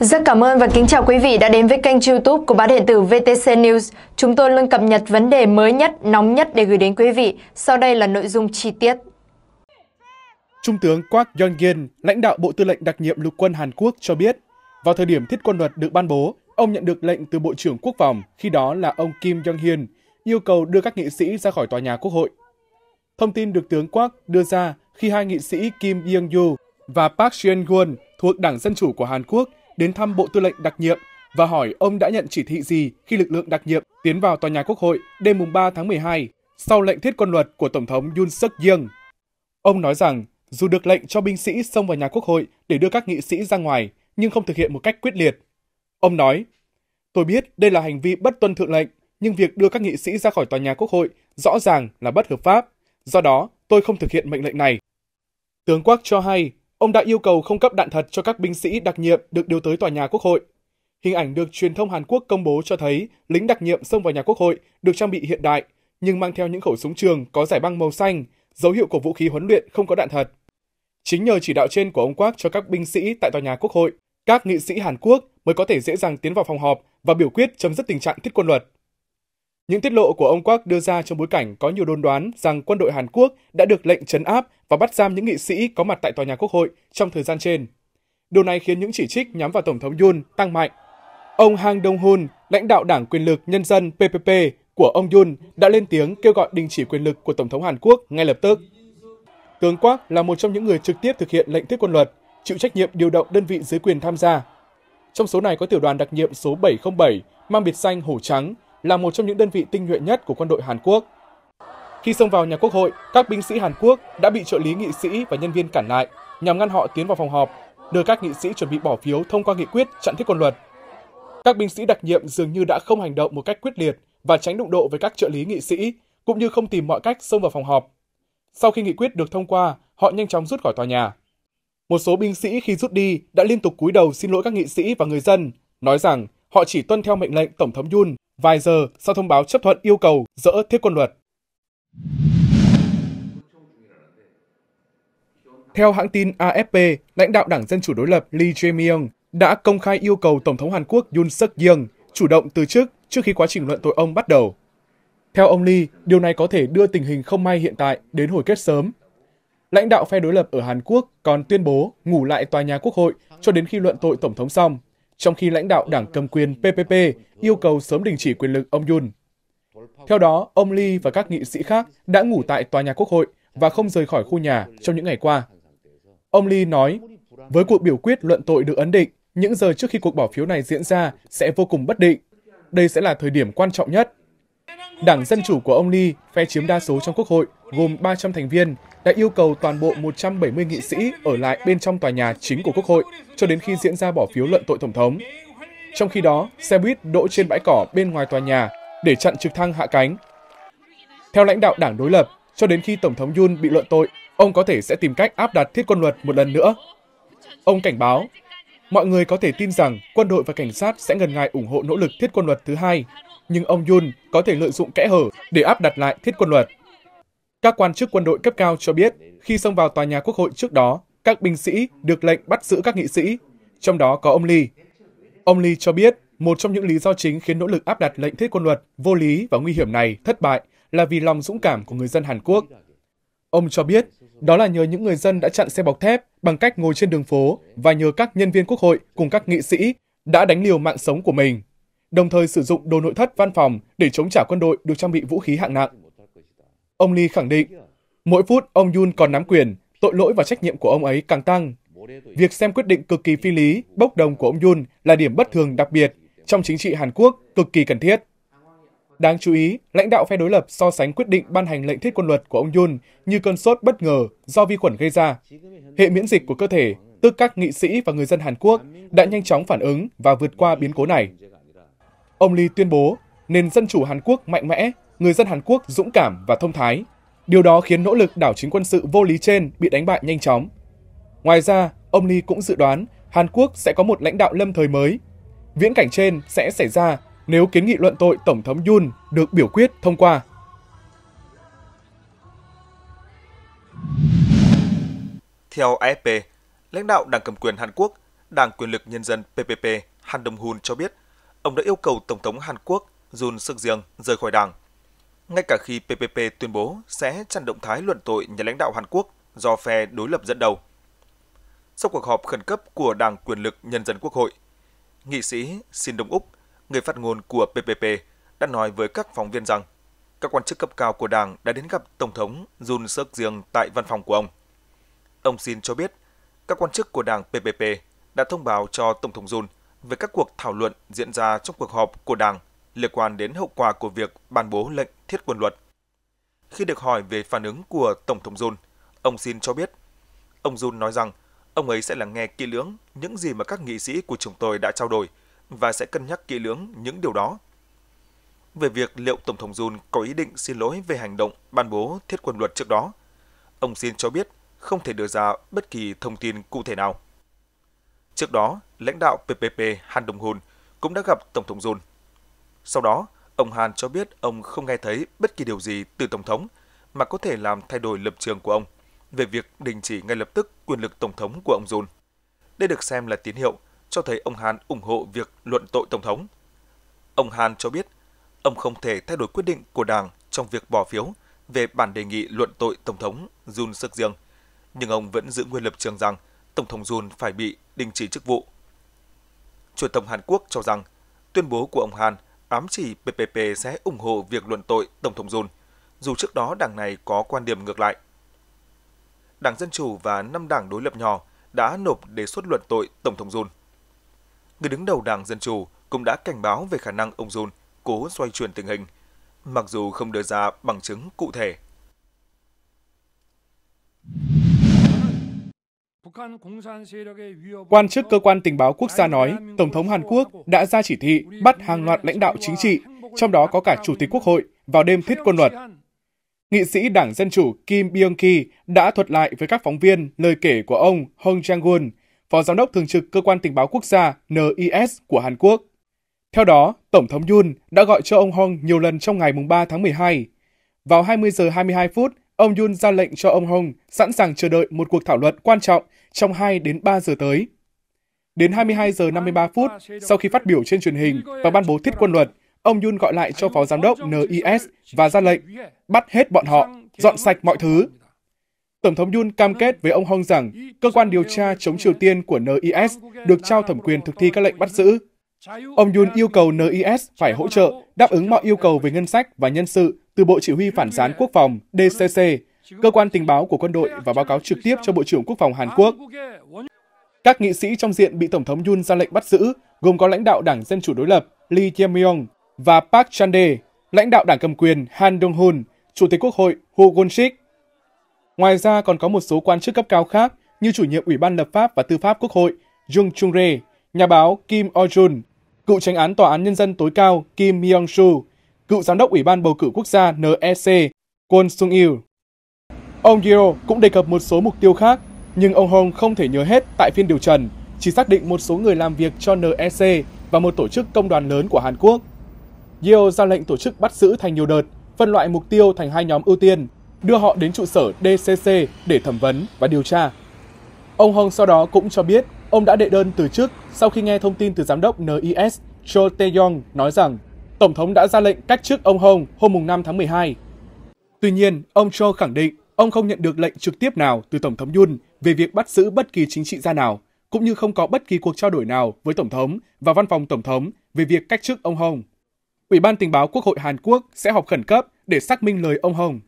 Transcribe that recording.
Rất cảm ơn và kính chào quý vị đã đến với kênh youtube của báo điện tử VTC News. Chúng tôi luôn cập nhật vấn đề mới nhất, nóng nhất để gửi đến quý vị. Sau đây là nội dung chi tiết. Trung tướng Kwak Yong-gin, lãnh đạo Bộ Tư lệnh đặc nhiệm Lục quân Hàn Quốc cho biết, vào thời điểm thiết quân luật được ban bố, ông nhận được lệnh từ Bộ trưởng Quốc phòng, khi đó là ông Kim Jong-hyun, yêu cầu đưa các nghị sĩ ra khỏi tòa nhà Quốc hội. Thông tin được tướng Kwak đưa ra khi hai nghị sĩ Kim Young-yu và Park Sean-won thuộc Đảng Dân Chủ của Hàn Quốc đến thăm Bộ Tư lệnh đặc nhiệm và hỏi ông đã nhận chỉ thị gì khi lực lượng đặc nhiệm tiến vào tòa nhà Quốc hội đêm mùng 3 tháng 12 sau lệnh thiết quân luật của Tổng thống Yoon suk yeol Ông nói rằng dù được lệnh cho binh sĩ xông vào nhà Quốc hội để đưa các nghị sĩ ra ngoài nhưng không thực hiện một cách quyết liệt. Ông nói, tôi biết đây là hành vi bất tuân thượng lệnh, nhưng việc đưa các nghị sĩ ra khỏi tòa nhà Quốc hội rõ ràng là bất hợp pháp. Do đó, tôi không thực hiện mệnh lệnh này. Tướng Quốc cho hay, Ông đã yêu cầu không cấp đạn thật cho các binh sĩ đặc nhiệm được điều tới tòa nhà Quốc hội. Hình ảnh được truyền thông Hàn Quốc công bố cho thấy lính đặc nhiệm xông vào nhà Quốc hội được trang bị hiện đại nhưng mang theo những khẩu súng trường có giải băng màu xanh, dấu hiệu của vũ khí huấn luyện không có đạn thật. Chính nhờ chỉ đạo trên của ông Quác cho các binh sĩ tại tòa nhà Quốc hội, các nghị sĩ Hàn Quốc mới có thể dễ dàng tiến vào phòng họp và biểu quyết chấm dứt tình trạng thiết quân luật. Những tiết lộ của ông Quắc đưa ra trong bối cảnh có nhiều đồn đoán rằng quân đội Hàn Quốc đã được lệnh trấn áp và bắt giam những nghị sĩ có mặt tại tòa nhà Quốc hội trong thời gian trên. Điều này khiến những chỉ trích nhắm vào Tổng thống Yoon tăng mạnh. Ông Hang Dong-hun, lãnh đạo Đảng Quyền lực Nhân dân PPP của ông Yoon đã lên tiếng kêu gọi đình chỉ quyền lực của Tổng thống Hàn Quốc ngay lập tức. Tướng Quắc là một trong những người trực tiếp thực hiện lệnh thiết quân luật, chịu trách nhiệm điều động đơn vị dưới quyền tham gia. Trong số này có tiểu đoàn đặc nhiệm số 707 mang biệt danh Hổ Trắng, là một trong những đơn vị tinh nhuệ nhất của quân đội Hàn Quốc. Khi xông vào nhà quốc hội, các binh sĩ Hàn Quốc đã bị trợ lý nghị sĩ và nhân viên cản lại nhằm ngăn họ tiến vào phòng họp, đưa các nghị sĩ chuẩn bị bỏ phiếu thông qua nghị quyết chặn thiết quân luật. Các binh sĩ đặc nhiệm dường như đã không hành động một cách quyết liệt và tránh đụng độ với các trợ lý nghị sĩ, cũng như không tìm mọi cách xông vào phòng họp. Sau khi nghị quyết được thông qua, họ nhanh chóng rút khỏi tòa nhà. Một số binh sĩ khi rút đi đã liên tục cúi đầu xin lỗi các nghị sĩ và người dân, nói rằng họ chỉ tuân theo mệnh lệnh Tổng thống Yun vài giờ sau thông báo chấp thuận yêu cầu dỡ thiết quân luật. Theo hãng tin AFP, lãnh đạo Đảng Dân Chủ đối lập Lee Jae-myung đã công khai yêu cầu Tổng thống Hàn Quốc Yoon suk yeol chủ động từ chức trước khi quá trình luận tội ông bắt đầu. Theo ông Lee, điều này có thể đưa tình hình không may hiện tại đến hồi kết sớm. Lãnh đạo phe đối lập ở Hàn Quốc còn tuyên bố ngủ lại tòa nhà quốc hội cho đến khi luận tội Tổng thống xong trong khi lãnh đạo đảng cầm quyền PPP yêu cầu sớm đình chỉ quyền lực ông Yun. Theo đó, ông Lee và các nghị sĩ khác đã ngủ tại tòa nhà quốc hội và không rời khỏi khu nhà trong những ngày qua. Ông Lee nói, với cuộc biểu quyết luận tội được ấn định, những giờ trước khi cuộc bỏ phiếu này diễn ra sẽ vô cùng bất định. Đây sẽ là thời điểm quan trọng nhất. Đảng Dân Chủ của ông Lee phe chiếm đa số trong Quốc hội, gồm 300 thành viên đã yêu cầu toàn bộ 170 nghị sĩ ở lại bên trong tòa nhà chính của Quốc hội cho đến khi diễn ra bỏ phiếu luận tội Tổng thống. Trong khi đó, xe buýt đỗ trên bãi cỏ bên ngoài tòa nhà để chặn trực thăng hạ cánh. Theo lãnh đạo đảng đối lập, cho đến khi Tổng thống Yun bị luận tội, ông có thể sẽ tìm cách áp đặt thiết quân luật một lần nữa. Ông cảnh báo, mọi người có thể tin rằng quân đội và cảnh sát sẽ ngần ngại ủng hộ nỗ lực thiết quân luật thứ hai, nhưng ông Yun có thể lợi dụng kẽ hở để áp đặt lại thiết quân luật. Các quan chức quân đội cấp cao cho biết, khi xông vào tòa nhà quốc hội trước đó, các binh sĩ được lệnh bắt giữ các nghị sĩ, trong đó có ông Lee. Ông Lee cho biết, một trong những lý do chính khiến nỗ lực áp đặt lệnh thiết quân luật vô lý và nguy hiểm này thất bại là vì lòng dũng cảm của người dân Hàn Quốc. Ông cho biết, đó là nhờ những người dân đã chặn xe bọc thép bằng cách ngồi trên đường phố và nhờ các nhân viên quốc hội cùng các nghị sĩ đã đánh liều mạng sống của mình, đồng thời sử dụng đồ nội thất văn phòng để chống trả quân đội được trang bị vũ khí hạng nặng. Ông Lee khẳng định, mỗi phút ông Yun còn nắm quyền, tội lỗi và trách nhiệm của ông ấy càng tăng. Việc xem quyết định cực kỳ phi lý, bốc đồng của ông Yun là điểm bất thường đặc biệt trong chính trị Hàn Quốc cực kỳ cần thiết. Đáng chú ý, lãnh đạo phe đối lập so sánh quyết định ban hành lệnh thiết quân luật của ông Yun như cơn sốt bất ngờ do vi khuẩn gây ra. Hệ miễn dịch của cơ thể, tức các nghị sĩ và người dân Hàn Quốc, đã nhanh chóng phản ứng và vượt qua biến cố này. Ông Lee tuyên bố nền dân chủ Hàn Quốc mạnh mẽ, người dân Hàn Quốc dũng cảm và thông thái. Điều đó khiến nỗ lực đảo chính quân sự vô lý trên bị đánh bại nhanh chóng. Ngoài ra, ông Lee cũng dự đoán Hàn Quốc sẽ có một lãnh đạo lâm thời mới. Viễn cảnh trên sẽ xảy ra nếu kiến nghị luận tội Tổng thống Yoon được biểu quyết thông qua. Theo AFP, lãnh đạo Đảng cầm quyền Hàn Quốc, Đảng quyền lực nhân dân PPP Han Dong-hun cho biết, ông đã yêu cầu Tổng thống Hàn Quốc Jun Suk Riêng rời khỏi đảng. Ngay cả khi PPP tuyên bố sẽ chặn động thái luận tội nhà lãnh đạo Hàn Quốc do phe đối lập dẫn đầu. Sau cuộc họp khẩn cấp của Đảng Quyền lực Nhân dân Quốc hội, nghị sĩ Shin dong Úc, người phát ngôn của PPP, đã nói với các phóng viên rằng các quan chức cấp cao của Đảng đã đến gặp Tổng thống Jun Suk Riêng tại văn phòng của ông. Ông Shin cho biết các quan chức của Đảng PPP đã thông báo cho Tổng thống Jun về các cuộc thảo luận diễn ra trong cuộc họp của Đảng liên quan đến hậu quả của việc ban bố lệnh thiết quân luật. Khi được hỏi về phản ứng của Tổng thống Jun, ông Xin cho biết, ông Jun nói rằng ông ấy sẽ lắng nghe kỹ lưỡng những gì mà các nghị sĩ của chúng tôi đã trao đổi và sẽ cân nhắc kỹ lưỡng những điều đó. Về việc liệu Tổng thống Jun có ý định xin lỗi về hành động ban bố thiết quân luật trước đó, ông Xin cho biết không thể đưa ra bất kỳ thông tin cụ thể nào. Trước đó, lãnh đạo PPP Han Dong-hun cũng đã gặp Tổng thống Jun sau đó, ông Hàn cho biết ông không nghe thấy bất kỳ điều gì từ Tổng thống mà có thể làm thay đổi lập trường của ông về việc đình chỉ ngay lập tức quyền lực Tổng thống của ông John. Đây được xem là tín hiệu cho thấy ông Hàn ủng hộ việc luận tội Tổng thống. Ông Hàn cho biết ông không thể thay đổi quyết định của Đảng trong việc bỏ phiếu về bản đề nghị luận tội Tổng thống Jun Suk Riêng, nhưng ông vẫn giữ nguyên lập trường rằng Tổng thống Jun phải bị đình chỉ chức vụ. Truyền thông Hàn Quốc cho rằng tuyên bố của ông Hàn ám chỉ PPP sẽ ủng hộ việc luận tội Tổng thống John, dù trước đó đảng này có quan điểm ngược lại. Đảng Dân Chủ và năm đảng đối lập nhỏ đã nộp đề xuất luận tội Tổng thống John. Người đứng đầu đảng Dân Chủ cũng đã cảnh báo về khả năng ông John cố xoay chuyển tình hình, mặc dù không đưa ra bằng chứng cụ thể. Quan chức cơ quan tình báo quốc gia nói, Tổng thống Hàn Quốc đã ra chỉ thị bắt hàng loạt lãnh đạo chính trị, trong đó có cả Chủ tịch Quốc hội, vào đêm thiết quân luật. Nghị sĩ Đảng Dân Chủ Kim Byung-ki đã thuật lại với các phóng viên lời kể của ông Hong Jang-gun, Phó Giám đốc Thường trực Cơ quan Tình báo Quốc gia NIS của Hàn Quốc. Theo đó, Tổng thống Yoon đã gọi cho ông Hong nhiều lần trong ngày 3 tháng 12. Vào 20 giờ 22 phút, Ông Yun ra lệnh cho ông Hong sẵn sàng chờ đợi một cuộc thảo luận quan trọng trong 2 đến 3 giờ tới. Đến 22 giờ 53 phút, sau khi phát biểu trên truyền hình và ban bố thiết quân luật, ông Yun gọi lại cho phó giám đốc NIS và ra lệnh bắt hết bọn họ, dọn sạch mọi thứ. Tổng thống Yun cam kết với ông Hong rằng cơ quan điều tra chống Triều Tiên của NIS được trao thẩm quyền thực thi các lệnh bắt giữ. Ông Yun yêu cầu NIS phải hỗ trợ, đáp ứng mọi yêu cầu về ngân sách và nhân sự từ Bộ Chỉ huy Phản gián Quốc phòng DCC, cơ quan tình báo của quân đội và báo cáo trực tiếp cho Bộ trưởng Quốc phòng Hàn Quốc. Các nghị sĩ trong diện bị Tổng thống Yun ra lệnh bắt giữ gồm có lãnh đạo Đảng Dân Chủ đối lập Lee Jae-myung và Park Chan-dae, lãnh đạo đảng cầm quyền Han Dong-hun, Chủ tịch Quốc hội Ho Gun-sik. Ngoài ra còn có một số quan chức cấp cao khác như chủ nhiệm Ủy ban lập pháp và tư pháp Quốc hội Jung Chung-re, nhà báo Kim o jun cựu tránh án Tòa án Nhân dân tối cao Kim Myung-soo cựu giám đốc Ủy ban Bầu cử Quốc gia NEC, Kwon Sung Il. Ông Yeo cũng đề cập một số mục tiêu khác, nhưng ông Hong không thể nhớ hết tại phiên điều trần, chỉ xác định một số người làm việc cho NEC và một tổ chức công đoàn lớn của Hàn Quốc. Yeo ra lệnh tổ chức bắt giữ thành nhiều đợt, phân loại mục tiêu thành hai nhóm ưu tiên, đưa họ đến trụ sở DCC để thẩm vấn và điều tra. Ông Hong sau đó cũng cho biết ông đã đệ đơn từ chức sau khi nghe thông tin từ giám đốc NIS Cho Tae-yong nói rằng Tổng thống đã ra lệnh cách chức ông Hong hôm 5 tháng 12. Tuy nhiên, ông Cho khẳng định ông không nhận được lệnh trực tiếp nào từ Tổng thống Yun về việc bắt giữ bất kỳ chính trị gia nào, cũng như không có bất kỳ cuộc trao đổi nào với Tổng thống và văn phòng Tổng thống về việc cách chức ông Hong. Ủy ban tình báo Quốc hội Hàn Quốc sẽ họp khẩn cấp để xác minh lời ông Hong.